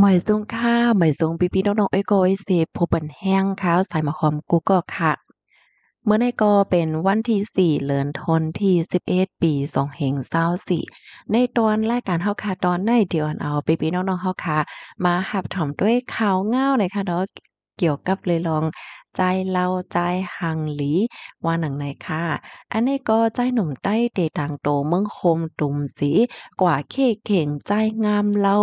หมอยซุงค่ะหมอยซุงพี่พี่น้องๆเอ้ยโกยสพผู้เป็นแห้งค่ะสายมาคอมกูก็ค่ะ เมื่อในก็เป็นวันที่สี่เลือนทนที่สิบเอ็ดปีสองเฮงเศร้าสี่ในตอนแรกการเข้าค่ะตอนในเดียวันเอาพี่พี่น้อง ๆเ้าค่ะ มาหับถ่อมด้วยข่าวเงาเลยค่ะเนาะเกี่ยวกับเลยลอง ใจเราใจหังหลีว่าหนังไหนค่ะ อันนี้ก็ใจหนุ่มใต้เตต่างโตเมืองโคมตุ่มสี กว่าเคเข่งใจงามเรา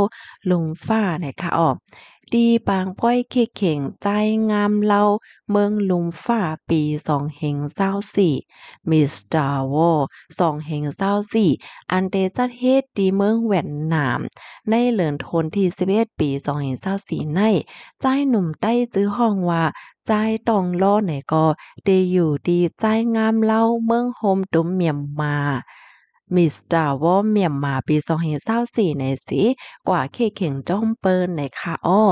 ลุงฟ้า ไหนค่ะออกดีปางป้อยเคเข่งใจงามเล่าเมืองลุมฝ้าปีสองเฮงเศร้าสี่มิสตาวอลสองเฮงเศร้าสี่อันเดจัดเฮตดีเมืองแหวนหนามในเหลอนทนที่สิบเอ็ดปีสองเฮงเศร้าสี่ในใจหนุ่มใต้จื้อห้องว่าใจตองล้อไหนก็เดอยู่ดีใจงามเล่าเมืองโฮมตุ้มเมียมมามิสตาวอเมียมมาปีสองเเหศราสี่ในสีกว่าเคเข่งจ้องเปิลในคาอ้อ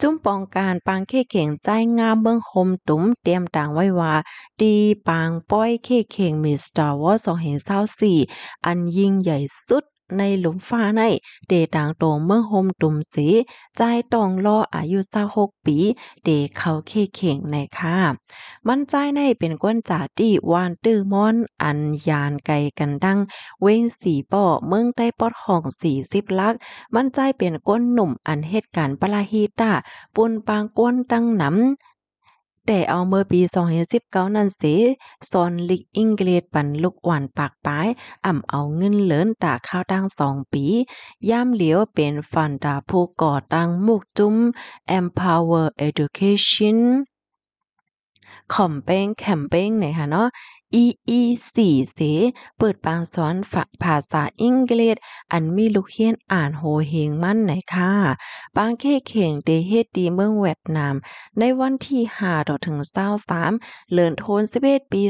จุ้มปองการปางเข่เข่งใจงามเบื้องคมตุ้มเตรียมต่างไว้ว่าดีปางป้อยเข่เข่งมิสตาร์วอสองเห็นเศร้าสี่อันยิ่งใหญ่สุดในหลุมฟ้าในเดต่างโงเมืองโฮมตุ่มสีใจตองรออายุสาหกปี เดเขาเคเข่งในค่ะมันใจในเป็นก้นจาาตี่วานตื้อมอน อันยานไกลกันดัง เว้งสีป่อเมืองได้ปอดห้องสี่สิบลักมันใจเป็นก้นหนุ่มอันเหตุการณ์ปลาฮีตาปุนปางก้นตั้งหนำแต่เอาเมื่อปี 2019 นั่นสิ สอนลิกอังกฤษปันลูกหวานปากปายอ่ำเอาเงินเหลินตาข้าวตั้งสองปี ย่ามเหลียวเป็นฟันดาผู้ก่อตั้งมุกจุ้ม Empower Education คอมเป้งแคมเป้งเนี่ยค่ะเนาะ EEC ีสเปิดปางสอนภาษาอังกฤษอันมีลูกเฮียนอ่านโหเฮงมั่นไหนค่ะบางเคเข่งเดเฮดีเมืองเวียดนาม ในวันที่5ต่อถึง23เลือนโทน11ปี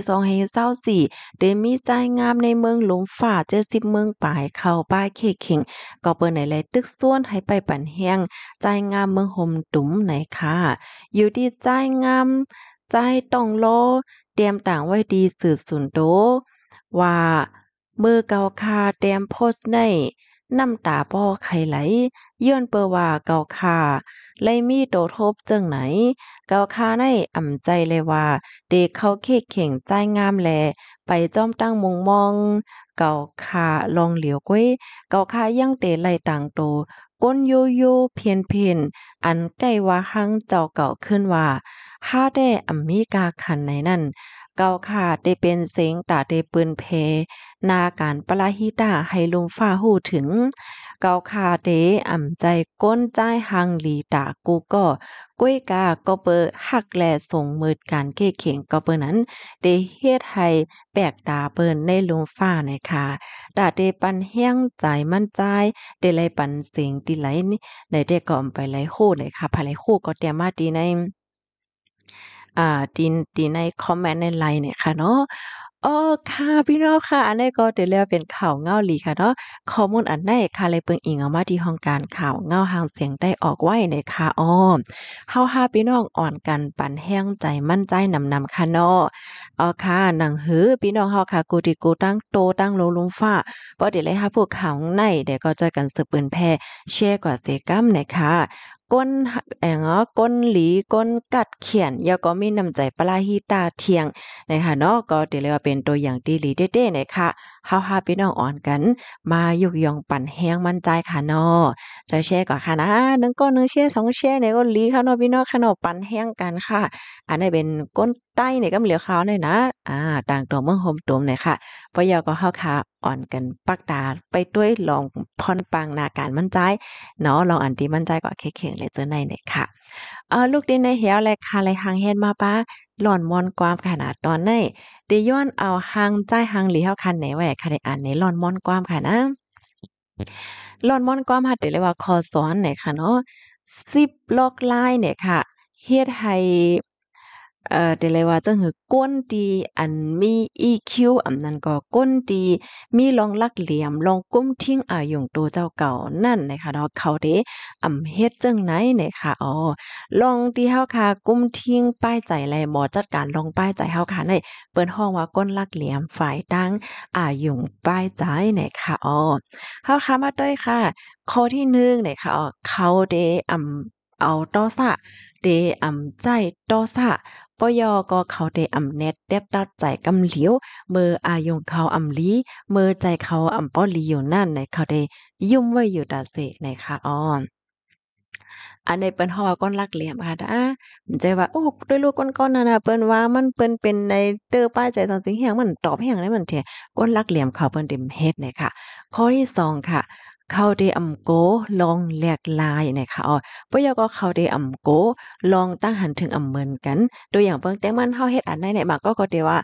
2524เดมีใจงามในเมืองหลงฝ่าเจ็ดสิบเมืองปลายเข้าป้าเคเข่งก็เปิดไหนแลตึกส่วนให้ไปปั่นฮียงใจงามเมืองห่มตุ๋มไหนค่ะอยู่ที่ใจงามใจต้องโลเตรียมต่างไว้ดีสื่อสุนโดว่า เมื่อเกาคาเตรียมโพสในน้ำตาป้อไขไหลย้อนเปอว่าเกาคาเลยมีโตทบจังไหน เกาคาในอ่ำใจเลยว่า เด็กเขาเคงเข่งใจงามแล ไปจ้อมตั้งมงมอง เกาคาลองเหลียวก้ยเกาคายังเตะไหลต่างโตก้นโยโย่เพียนเพียนอันใกล้ว่าหังเจ้าเก่าขึ้นว่า ห้าได้อัมมีกาขันในนั่นเก่าขาดได้เป็นเสียงตาได้ปืนเพ นาการปลาฮิตาให้ลุงฟ้าหูถึงเกาคาเดอ่ำใจก้นใจหังหลีตากูก็ก้วยกาก็เปิดหักแลส่งมืดการเก้เข่งก็เปิดนั้น เดเฮ็ดให้แปลกตาเปิดในลมฟ้าในค่ะดาเดปันเฮี้ยงใจมั่นใจ เดไลปันเสียงตีไหลนี่ในเดก่อมไปไหลโคเนยค่ะภไหลโคก็เตรียมมาดีในอ่าดดีในคอมเมนต์ในไลน์เนี่ยค่ะเนาะโอ้ค่ะพี่น้องค่ะ อันนี้ก็เดี๋ยวเรียกเป็นข่าวเงาหลีค่ะเนาะข้อมูลอันไหนค่ะเลยเปิงอิงเอามาที่ห้องการข่าวเงาหางเสียงได้ออกไว้ในค่ะอ้อมเฮาหาพี่น้องอ่อนกันปันแห้งใจมั่นใจนำนำค่ะเนาะอ๋อค่ะ หนังหือพี่น้องเฮาค่ะกูดีกูตั้งโตตั้งโลลุงฟ้าบ่เดี๋ยวเลยห่าพวกข่าวในเดี๋ยวก็จะกันสืบปืนแพ่แชร์กว่าเสกัมนะคะก้นแอง๋ก้นหลีก้นกัดเขียนยาก็มีน้ำใจปลาฮีตาเทียงนะคะเนาะก็เดี๋ยวเรยว่าเป็นตัวอย่างดีหลีเด้ๆนะคะเฮาฮาพี่น้องอ่อนกัน มายุกยองปั่นแห้งมั่นใจค่ะเนาะจะแชร์ก่อนค่ะนะหนึ่งก้นหนึ่งแชร์สองแชร์เนี่ยก็หลีค่ะเนาะพี่น้องค่ะเนาะปั่นแห้งกันค่ะ อันนี้เป็นก้นใต้เนี่ยก็เหลียวขาวหน่ยนะอ่าต่างตัวเมืองโฮมตุมเน่ยค่ะปยอก็เ้าขาอ่อนกัน ปักตาไปด้วยลองพอนปังนาการมั่นใจ เนาะลองอันที่มั่นใจกว่าเข่งเลยเจอในเนี่ยค่ะเออลูกดินในเหียวเลยค่ะเลยหางเฮ็ดมาป้าหล่อนมอนความขนาดตอนในเดย้อนเอาหางใจหางหลีเ้าคันไหนแหวกค่ไในอันในหล่อนมอนความค่ะนะ หล่อนมอนความหัดเดเลยว่าคอสอนเนี่ยค่ะเนาะสิบลอกลายเนี่ยค่ะเฮ็ดให้เอ่อเดลยว่าจะหือก้นดีอันมี EQ อันนั้นก็ก้นดีมีลองลักเหลี่ยม ลองก้มทิ้งอายุงตัวเจ้าเก่านั่นนะคะเนาะเขาเดีอำเฮ็ดจังไหนนะคะอ๋อลองที่เฮาค่ะก้มทิ้งป้ายใจแลหมอจัดการลองป้ายใจเฮาค่ะในเปิ้นห้องว่าก้นลักเหลี่ยมฝ่ายตั้งอายุงป้ายใจนะคะอ๋อเฮาค่ะมาด้วยค่ะ ข้อที่หนึ่งะคะเขาเด้อำเอาต่อซะเดอำใจต่อซะยอ ก็เขาเดอำเน็ตเด็บดัดใจกำเหลียวเมื่ออายงเขาอำลีเมื่อใจเขาอำป้อลีอยู่นั่นในเขาเดยุ่มไว้อยู่ดาเสกในค่ะอ๋อน อันในเปิ้นฮอก้อนลักเหลี่ยมค่ะด้ามันใจว่า โอ้ด้วยลูกก้อนๆนั่นน่ะเปิ้นว่ามันเปิ้นเป็นในเตอร์ป้ายใจตอนสิงเฮียงมันตอบเฮียงได้มันเถะก้นลักเหลี่ยมเขาเปิ้นเต็มเฮ็ดเนยค่ะข้อที่2ค่ะเข้าได้อ่ำโกลองแหลกลายนะคะอ๋อปยก็เข้าได้อ่ำโกลองตั้งหันถึงอ่ำเหมือนกันตัวอย่างเบิ่งแต่มันเฮาเฮ็ดอันไหนเนี่ยมันก็ก็เดว่า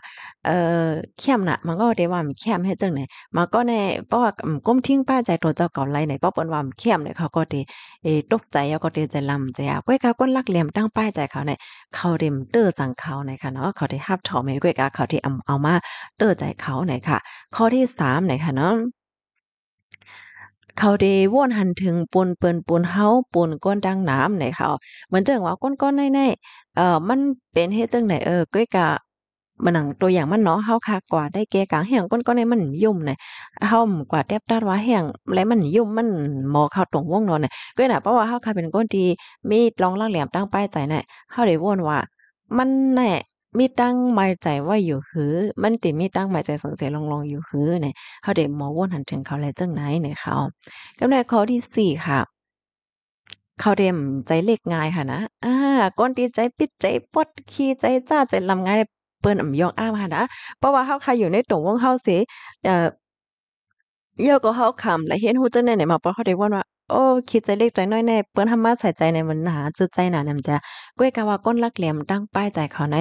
เอ่อเข้มน่ะมันก็เดว่ามันเข้มเฮ็ดจังไหนมันก็ในเพราะว่าก้มทิ้งป้าใจตัวเจ้าเก่าไหลไหนก็เปิ้นว่ามันเข้มเนี่ยเขาก็เดเอตกใจก็เดใจลำใจอ่ะก้อยกาก้นลักเหลี่ยมตั้งป้ายใจเขาเนี่ยเขาเดมเตอร์สังเขาในค่ะเนาะเขาได้ฮับถอมให้ก้อยกาเขาที่เอามาเตอร์ใจเขาในค่ะ ข้อที่3มหนค่ะเนาะเขาได้วนหันถึงปนเปินปนเฮาปนก้นดังน้ำในเขาเหมือนเจังว่าก้นก้นในในเอ่อมันเป็นเฮ็ดจังไหนเออก้อยกะมันหนังตัวอย่างมันเนาะเฮาคากว่าได้แก่กลางแห่งก้นก้นในมันยุ่มเนี่ยเฮากว่าแทบด้านว่าแห่งและมันยุ่มมันหมอเข้าตรงวงนอนเนี่ยก้อยน่ะเพราะว่าเฮาคาเป็นก้นที่มีรองล่างแหลมตั้งป้ายใจเนี่ยเฮาได้วนว่า มันแน่มีตั้งหมายใจไว้อยู่หือ มันติมีตั้งหมายใจสงสัยลองๆอยู่หือเนี่ย เขาเด็กหมอวนหันถึงเขาแล้วจังไหนเนี่ยเขาก็านข้อที่สี่ค่ะ เขาเดมใจเล็กง่ายค่ะนะ อ่า ก้นตีใจปิดใจปดขี้ใจจ้าใจลำง่ายเปิ้นอ่ำยอกอ้ามค่ะนะ เพราะว่าเขาใครอยู่ในตรงวงเขาสีเอ่อเยอะก็เขาคำและเห็นหูจังไหนไหนมาเพราะเขาเด้ว่าว่า โอ้ คิดใจเล็กใจน้อยแน่ เปิ้นทำมาใส่ใจในมันหนาจืดใจหนาเนี่ยมันจะกล้วยกาว่าก้นลักเหลี่ยมตั้งป้ายใจเขาใน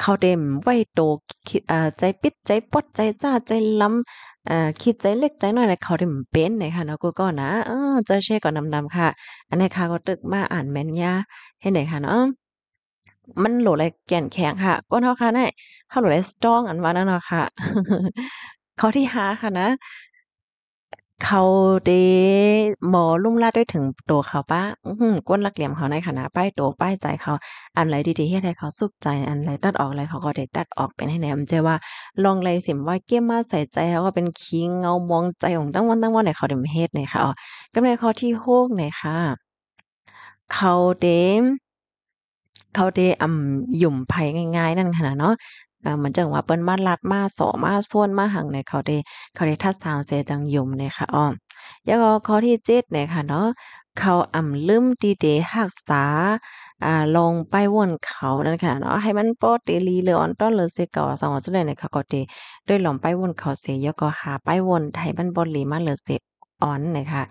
เข้าเต็มไว้โตคิดอ่าใจปิดใจปดใจจ้าใจล้ำอ่าคิดใจเล็กใจน้อยนเขาเต็มเป็นนะคะนะกูก็นะ เออเจาเช่ก่อนนำๆค่ะ อันนี้ค่ะ ก็ตึกมา อ่านแมนยาให้ไหนค่ะเนาะมันโหลดอะไรแก่นแข็งค่ะก้นเท่าค่ะเนี่ยเขาโหลดอะไรสตรองอันว่านั่นเนาะค่ะข้อที่ห้าค่ะนะเขาเด หมอลุ่มลาดได้ถึงตัวเขาปะก้นลักเหลี่ยมเขาในขณะป้ายตัวป้ายใจเขา อันไรดีๆให้ไรเขาสุขใจ อันไรตัดออกอะไรเขาก็เด็ดตัดออกเป็นให้แนมเจว่าลองไรสิมว่าเกี้ยมมาใส่ใจเขาก็เป็นคิงเงามองใจของตั้งวันตั้งวันไหนเขาเดมเฮ็ดไหนค่ะก็ในข้อที่หกไหนค่ะ เขาเดมเขาเดอ่ำหยุ่มภัยง่าย ๆ นั่นขนาดเนาะเ่มมันจังว่าเปิ้นมาลัดมาสอมาส่วน มาหังในเขาได้เขาได้ทัดสาวเสจังยมเนี่ยค่ะอ้อยแลก็ข้อที่เจ็ดเนี่ยค่ะเนาะเขาอ่ำลืมดีเดหักษาอ่าลงไปวนเขานั่นค่ะเนาะให้มันโปตีลีเลออน ต้นเลยเซก่อสองจุดเลยเนี่ยคขะก็เจด้วยหลงไปวนเขาเสียยก็หาไปวนให้มันบนลีมาเลยเซอ่อนนะคะ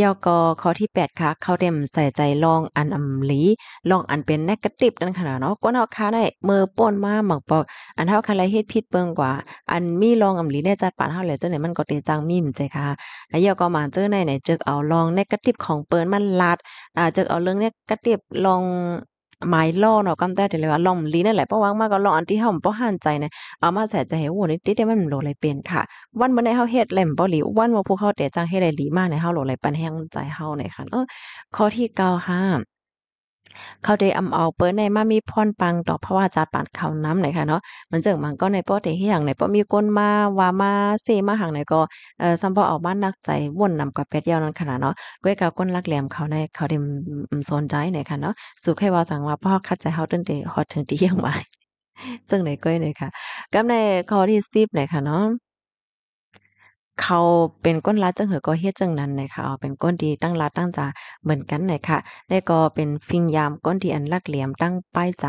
ยอก็ข้อที่ 8 ค่ะ เขาเด็มใส่ใจลองอันอำลี ลองอันเป็นเนกติบนั่นค่ะเนาะก้นเอาค่ะได้มือป่นมาหมักปอก อันเท่าค่ะไรเฮ็ดผิดเปิงกว่า อันมีลองอำลีแน่จัดปานเท่าหลอเจ้าไหนมันก็เตจังมีมใจค่ะ แล้วยอก็มาเจอในไหนจอเอาลองเนกติบของเปิ้นมันลัด อ่าจอเอาเรื่องเนกติบลองหมายล่อเนาะกำแต่เดี๋ยว่าลองลีนั่นแหละเพราะว่ามากก็ลองอันที่เฮาบ่หันใจนะเอามาใส่ใจให้โหนี่ติได้มันโหลเลยเป็นค่ะ วันมื่อในเฮาเฮ็ดแหลมปาหลีวันว่าพวกเขาเต่จังให้ดได้หลีมากในเฮาโหลเลยปันแห้งใจเฮาในค่ะเออข้อที่เก้า้าเขาได้อำเอาเปิ้นในมามีพรปังดอกเพราะว่าจัดปานเขาน้ำไหนค่ะเนาะมันจึงมันก็ในป้อเต่ี่ยงในป้อมีก้นมาว่ามาเซมาห่างไหนก็เอ่อซัมพอออกบ้านนักใจว่นนำกับเป็ดยาวนั้นขนาดเนาะก้วยกับก้นรักแหลมเขาในเขาไดมสนใจไหนค่ะเนาะสุขให้ว่าสั่งว่าพ่อคัดใจเฮาตั้งดตฮอดถึงที่เยี่ยงไว้ซึ่งไหนก้อยไหนค่ะกำในข้อที่10ไหนค่ะเนาะเขาเป็นก้นรัดจังเหอก็เฮ็ดจังนั้นนะคะเอาเป็นก้นดีตั้งรัดตั้งจ่าเหมือนกันนะคะได้ก็เป็นฟิงยามก้นที่อันลักเหลี่ยมตั้งป้ายใจ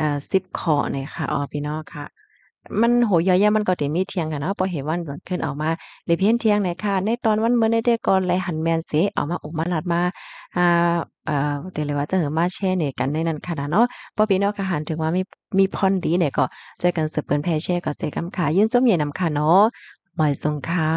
อ่าสิบคอนะคะอ๋อพี่น้องค่ะ มันโหยอยมันก็เตมีเทียงกันเนาะพอเห็นวันวันขึ้นออกมาเลยเพี้ยนเทียงนะค่ะ ในตอนวันเมื่อในเด็กก่อนไรหันแมนเสออกมาอกมาหลัดมาอ่าเอ่อเดี๋ยวเลยว่าจะเหอมาแช่เนี่ยกันในนั้นค่ะเนาะพอพี่น้องค่ะหันถึงว่ามีมีพรดีเนี่ยก็ใจกันสืบเปิ้นแพ่แช่ก็เสกำขายื่นจมเย็นนำค่ะเนาะบ่อยทรงค่า